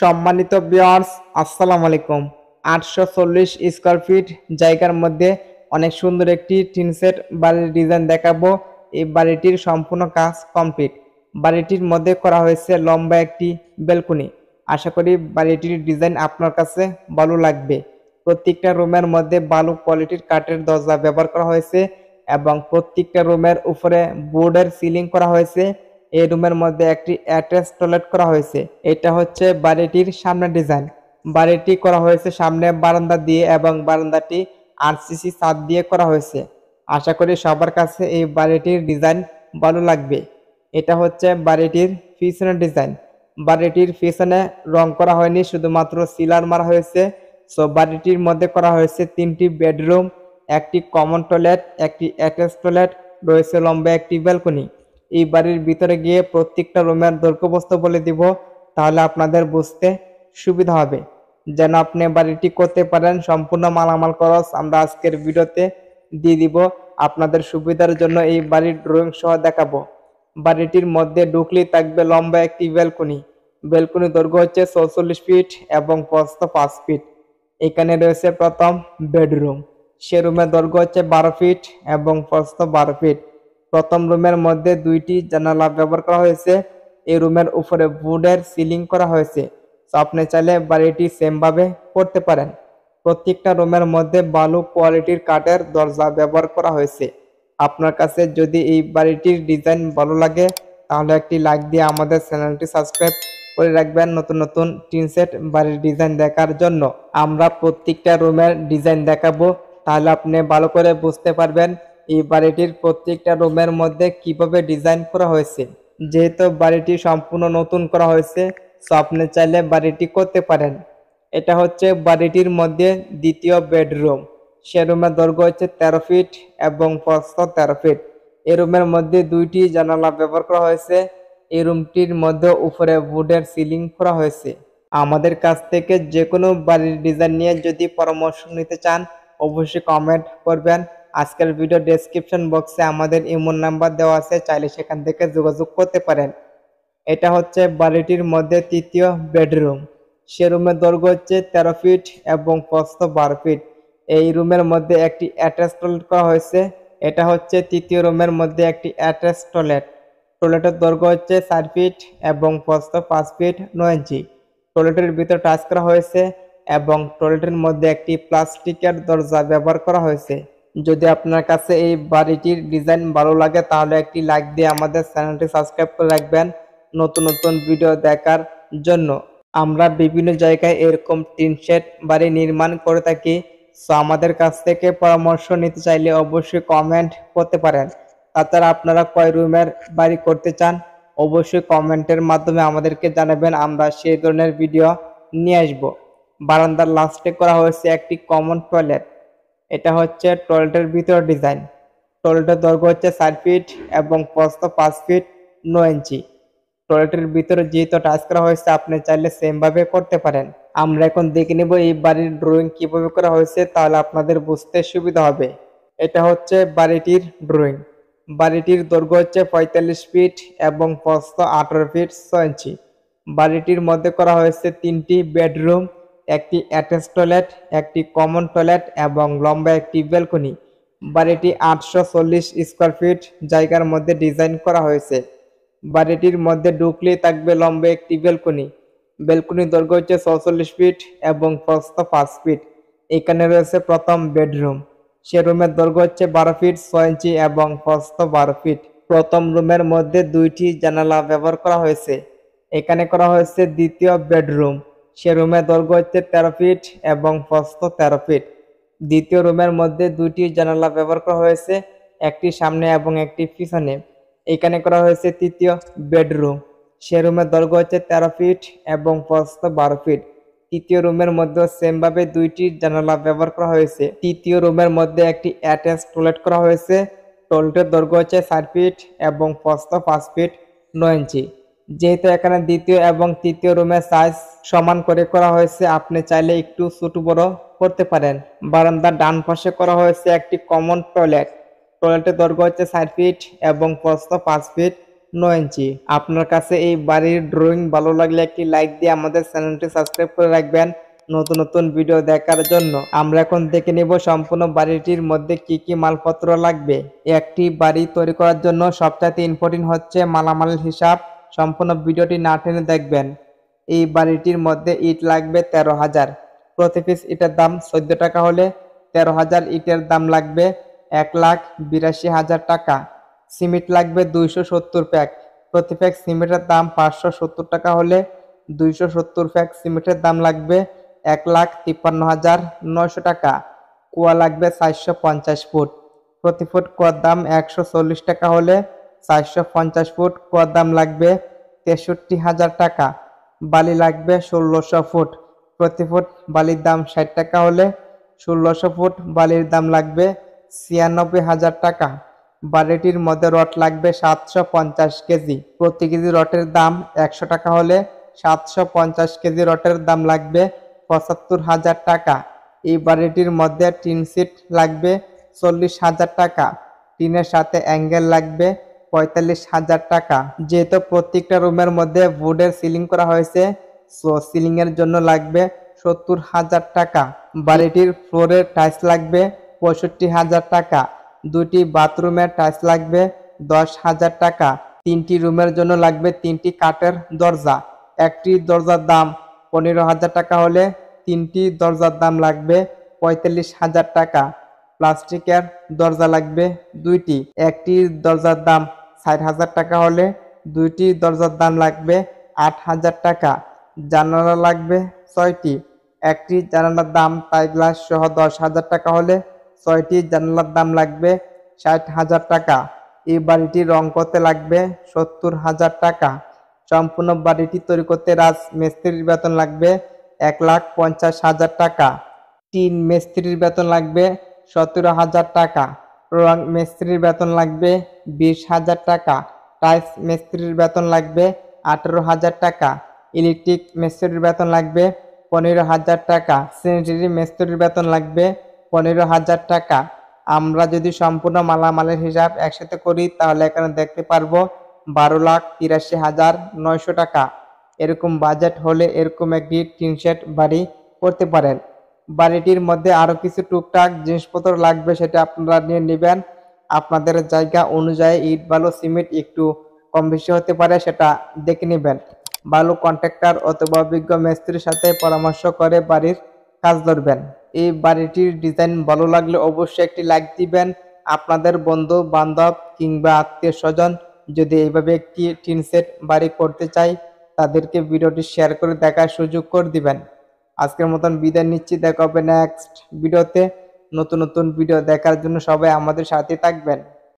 সম্মানিত বিয়ার্স আসসালামু আলাইকুম আটশো চল্লিশ স্কোয়ার ফিট জায়গার মধ্যে অনেক সুন্দর একটি টিন সেট বাড়ির ডিজাইন দেখাবো এই বাড়িটির সম্পূর্ণ কাজ কমপ্লিট বাড়িটির মধ্যে করা হয়েছে লম্বা একটি ব্যালকনি আশা করি বাড়িটির ডিজাইন আপনার কাছে ভালো লাগবে প্রত্যেকটা রুমের মধ্যে ভালো কোয়ালিটির কাঠের দরজা ব্যবহার করা হয়েছে এবং প্রত্যেকটা রুমের উপরে বোর্ডের সিলিং করা হয়েছে এই রুমের মধ্যে একটি অ্যাট্রেস টয়লেট করা হয়েছে এটা হচ্ছে বাড়িটির সামনের ডিজাইন বাড়িটি করা হয়েছে সামনে বারান্দা দিয়ে এবং বারান্দাটি আরসিসি ছাদ দিয়ে করা হয়েছে আশা করি সবার কাছে এই বাড়িটির ডিজাইন ভালো লাগবে এটা হচ্ছে বাড়িটির পিছনের ডিজাইন বাড়িটির পিছনে রং করা হয়নি শুধুমাত্র সিলার মারা হয়েছে সো বাড়িটির মধ্যে করা হয়েছে তিনটি বেডরুম একটি কমন টয়লেট একটি অ্যাট্রেস টয়লেট রয়েছে লম্বা একটি ব্যালকনি এই বাড়ির ভিতরে গিয়ে প্রত্যেকটা রুমের দৈর্ঘ্যবস্ত বলে দিব তাহলে আপনাদের বুঝতে সুবিধা হবে যেন আপনি বাড়িটি করতে পারেন সম্পূর্ণ মালামাল খরচ আমরা আজকের ভিডিওতে দিয়ে দিব আপনাদের সুবিধার জন্য এই বাড়ির ড্রয়িং সহ দেখাবো বাড়িটির মধ্যে ঢুকলেই থাকবে লম্বা একটি ব্যালকনি ব্যালকনি দৈর্ঘ্য হচ্ছে চৌচল্লিশ ফিট এবং প্রস্থ পাঁচ ফিট এখানে রয়েছে প্রথম বেডরুম সে রুমের দৈর্ঘ্য হচ্ছে বারো ফিট এবং প্রস্থ বারো ফিট প্রথম রুমের মধ্যে দুইটি জানালা ব্যবহার করা হয়েছে এই রুমের উপরে বুডের সিলিং করা হয়েছে তো আপনি চাইলে বাড়িটি সেমভাবে করতে পারেন প্রত্যেকটা রুমের মধ্যে ভালো কোয়ালিটির কাঠের দরজা ব্যবহার করা হয়েছে আপনার কাছে যদি এই বাড়িটির ডিজাইন ভালো লাগে তাহলে একটি লাইক দিয়ে আমাদের চ্যানেলটি সাবস্ক্রাইব করে রাখবেন নতুন নতুন টিনসেট বাড়ির ডিজাইন দেখার জন্য আমরা প্রত্যেকটা রুমের ডিজাইন দেখাবো তাহলে আপনি ভালো করে বুঝতে পারবেন এই বাড়িটির প্রত্যেকটা রুমের মধ্যে কিভাবে ডিজাইন করা হয়েছে যেহেতু বাড়িটি সম্পূর্ণ নতুন করা হয়েছে সো আপনি চাইলে বাড়িটি করতে পারেন এটা হচ্ছে বাড়িটির মধ্যে দ্বিতীয় বেডরুম সে রুমের দৈর্ঘ্য হচ্ছে তেরো ফিট এবং প্রস্থ তেরো ফিট এই রুমের মধ্যে দুইটি জানালা ব্যবহার করা হয়েছে এই রুমটির মধ্যে উপরে উডের সিলিং করা হয়েছে আমাদের কাছ থেকে যে কোনো বাড়ির ডিজাইন নিয়ে যদি পরামর্শ নিতে চান অবশ্যই কমেন্ট করবেন আজকের ভিডিও ডেসক্রিপশন বক্সে আমাদের ইমোন নাম্বার দেওয়া আছে চাইলে সেখান থেকে যোগাযোগ করতে পারেন এটা হচ্ছে বাড়িটির মধ্যে তৃতীয় বেডরুম সে রুমের দৈর্ঘ্য হচ্ছে তেরো ফিট এবং প্রস্থ বারো ফিট এই রুমের মধ্যে একটি অ্যাটাচ টয়লেট করা হয়েছে এটা হচ্ছে তৃতীয় রুমের মধ্যে একটি অ্যাটাচ টয়লেট টয়লেটের দৈর্ঘ্য হচ্ছে চার ফিট এবং প্রস্থ পাঁচ ফিট নয় ইঞ্চি টয়লেটের ভিতর টাচ করা হয়েছে এবং টয়লেটের মধ্যে একটি প্লাস্টিকের দরজা ব্যবহার করা হয়েছে যদি আপনার কাছে এই বাড়িটির ডিজাইন ভালো লাগে তাহলে একটি লাইক দিয়ে আমাদের চ্যানেলটি সাবস্ক্রাইব করে রাখবেন নতুন নতুন ভিডিও দেখার জন্য আমরা বিভিন্ন জায়গায় এরকম টিন শেড বাড়ি নির্মাণ করে থাকি সো আমাদের কাছ থেকে পরামর্শ নিতে চাইলে অবশ্যই কমেন্ট করতে পারেন তাছাড়া আপনারা কয় রুমের বাড়ি করতে চান অবশ্যই কমেন্টের মাধ্যমে আমাদেরকে জানাবেন আমরা সেই ধরনের ভিডিও নিয়ে আসবো বারান্দার লাস্টে করা হয়েছে একটি কমন টয়লেট এটা হচ্ছে টয়লেটের ভিতর ডিজাইন টয়লেটের দৈর্ঘ্য হচ্ছে চার ফিট এবং প্রস্ত পাঁচ ফিট নয় ইঞ্চি টয়লেটের ভিতরে যেহেতু টাচ করা হয়েছে আপনি চাইলে সেমভাবে করতে পারেন আমরা এখন দেখে নেব এই বাড়ির ড্রয়িং কিভাবে করা হয়েছে তাহলে আপনাদের বুঝতে সুবিধা হবে এটা হচ্ছে বাড়িটির ড্রয়িং বাড়িটির দৈর্ঘ্য হচ্ছে পঁয়তাল্লিশ ফিট এবং প্রস্ত আঠারো ফিট ছ ইঞ্চি বাড়িটির মধ্যে করা হয়েছে তিনটি বেডরুম একটি অ্যাটাচ টয়লেট একটি কমন টয়লেট এবং লম্বা একটি ব্যালকনি বাড়িটি আটশো চল্লিশ স্কোয়ার ফিট জায়গার মধ্যে ডিজাইন করা হয়েছে বাড়িটির মধ্যে ঢুকলেই থাকবে লম্বা একটি ব্যালকনি ব্যালকনি দৈর্ঘ্য হচ্ছে ছচল্লিশ ফিট এবং প্রস্থ পাঁচ ফিট এখানে রয়েছে প্রথম বেডরুম সে রুমের দৈর্ঘ্য হচ্ছে বারো ফিট ছয় ইঞ্চি এবং প্রস্থ বারো ফিট প্রথম রুমের মধ্যে দুইটি জানালা ব্যবহার করা হয়েছে এখানে করা হয়েছে দ্বিতীয় বেডরুম সে রুমের দৈর্ঘ্য হচ্ছে তেরো ফিট এবং প্রস্থ তেরো ফিট দ্বিতীয় রুমের মধ্যে দুটি জানালা ব্যবহার করা হয়েছে একটি সামনে এবং একটি পিছনে এখানে করা হয়েছে তৃতীয় বেডরুম সে রুমের দৈর্ঘ্য হচ্ছে তেরো ফিট এবং প্রস্ত বারো ফিট তৃতীয় রুমের মধ্যে সেমভাবে দুইটি জানালা ব্যবহার করা হয়েছে তৃতীয় রুমের মধ্যে একটি অ্যাটাচ টয়লেট করা হয়েছে টয়লেটের দৈর্ঘ্য হচ্ছে চার ফিট এবং প্রস্ত পাঁচ ফিট নয় ইঞ্চি যেহেতু এখানে দ্বিতীয় এবং তৃতীয় রুমের সাইজ সমান করে করা হয়েছে আপনি চাইলে একটু ছোট বড় করতে পারেন বারান্দার ডান পাশে করা হয়েছে একটি কমন টয়লেট টয়লেটের দৈর্ঘ্য হচ্ছে সাত ফিট এবং প্রস্থ পাঁচ ফিট নয় ইঞ্চি আপনার কাছে এই বাড়ির ড্রয়িং ভালো লাগলে একটি লাইক দিয়ে আমাদের চ্যানেলটি সাবস্ক্রাইব করে রাখবেন নতুন নতুন ভিডিও দেখার জন্য আমরা এখন দেখে নিব সম্পূর্ণ বাড়িটির মধ্যে কি কি মালপত্র লাগবে একটি বাড়ি তৈরি করার জন্য সবচাইতে ইম্পর্টেন্ট হচ্ছে মালামালের হিসাব সম্পূর্ণ ভিডিওটি না টেনে দেখবেন এই বাড়িটির মধ্যে ইট লাগবে তেরো হাজার প্রতি পিস ইটের দাম চোদ্দ টাকা হলে তেরো হাজার ইটের দাম লাগবে এক লাখ বিরাশি হাজার টাকা সিমেন্ট লাগবে দুইশো সত্তর প্যাক প্রতি প্যাক সিমেন্টের দাম পাঁচশো সত্তর টাকা হলে দুইশো সত্তর প্যাক সিমেন্টের দাম লাগবে এক লাখ তিপ্পান্ন হাজার নশো টাকা কুয়া লাগবে চারশো পঞ্চাশ ফুট প্রতি ফুট কুয়ার দাম একশো চল্লিশ টাকা হলে চারশো পঞ্চাশ ফুট কদাম দাম লাগবে তেষট্টি হাজার টাকা বালি লাগবে ষোলোশো ফুট প্রতি ফুট বালির দাম ষাট টাকা হলে ষোলোশো ফুট বালির দাম লাগবে ছিয়ানব্বই হাজার টাকা বাড়িটির মধ্যে রট লাগবে সাতশো পঞ্চাশ কেজি প্রতি কেজি রটের দাম একশো টাকা হলে সাতশো পঞ্চাশ কেজি রটের দাম লাগবে পঁচাত্তর হাজার টাকা এই বাড়িটির মধ্যে টিন সিট লাগবে চল্লিশ হাজার টাকা টিনের সাথে অ্যাঙ্গেল লাগবে পঁয়তাল্লিশ হাজার টাকা যেহেতু প্রত্যেকটা রুমের মধ্যে বোর্ডের সিলিং করা হয়েছে সো সিলিং জন্য লাগবে সত্তর হাজার টাকা বাড়িটির ফ্লোরের টাইলস লাগবে পঁয়ষট্টি হাজার টাকা দুটি বাথরুমের টাইলস লাগবে দশ হাজার টাকা তিনটি রুমের জন্য লাগবে তিনটি কাঠের দরজা একটি দরজার দাম পনেরো হাজার টাকা হলে তিনটি দরজার দাম লাগবে পঁয়তাল্লিশ হাজার টাকা প্লাস্টিকের দরজা লাগবে দুইটি একটি দরজার দাম ষাট হাজার টাকা হলে দুইটি দরজার দাম লাগবে আট হাজার টাকা জানালা লাগবে ছয়টি একটি জানালার দাম পাই গ্লাস সহ দশ হাজার টাকা হলে ছয়টি জানালার দাম লাগবে ষাট হাজার টাকা এই বাড়িটি রং করতে লাগবে সত্তর হাজার টাকা সম্পূর্ণ বাড়িটি তৈরি করতে রাজ মিস্ত্রির বেতন লাগবে এক লাখ পঞ্চাশ হাজার টাকা তিন মিস্ত্রির বেতন লাগবে সতেরো হাজার টাকা মিস্ত্রির বেতন লাগবে বিশ হাজার টাকা টাইস মিস্ত্রির বেতন লাগবে আঠেরো হাজার টাকা ইলেকট্রিক মিস্ত্রির বেতন লাগবে পনেরো হাজার টাকা সেনিটারি মিস্ত্রির বেতন লাগবে পনেরো হাজার টাকা আমরা যদি সম্পূর্ণ মালামালের হিসাব একসাথে করি তাহলে এখানে দেখতে পারবো বারো লাখ তিরাশি হাজার নয়শো টাকা এরকম বাজেট হলে এরকম একটি টিনশেট বাড়ি করতে পারেন বাড়িটির মধ্যে আরও কিছু টুকটাক জিনিসপত্র লাগবে সেটা আপনারা নিয়ে নেবেন আপনাদের জায়গা অনুযায়ী ইট বালু সিমেন্ট একটু কম বেশি হতে পারে সেটা দেখে নেবেন বালু কন্ট্রাক্টর অথবা অভিজ্ঞ মিস্ত্রির সাথে পরামর্শ করে বাড়ির কাজ ধরবেন এই বাড়িটির ডিজাইন ভালো লাগলে অবশ্যই একটি লাইক দিবেন আপনাদের বন্ধু বান্ধব কিংবা আত্মীয় স্বজন যদি এইভাবে একটি টিন সেট বাড়ি করতে চাই তাদেরকে ভিডিওটি শেয়ার করে দেখার সুযোগ করে দিবেন আজকের মতন বিদায় নিচ্ছি দেখা হবে নেক্সট ভিডিওতে নতুন নতুন ভিডিও দেখার জন্য সবাই আমাদের সাথে থাকবেন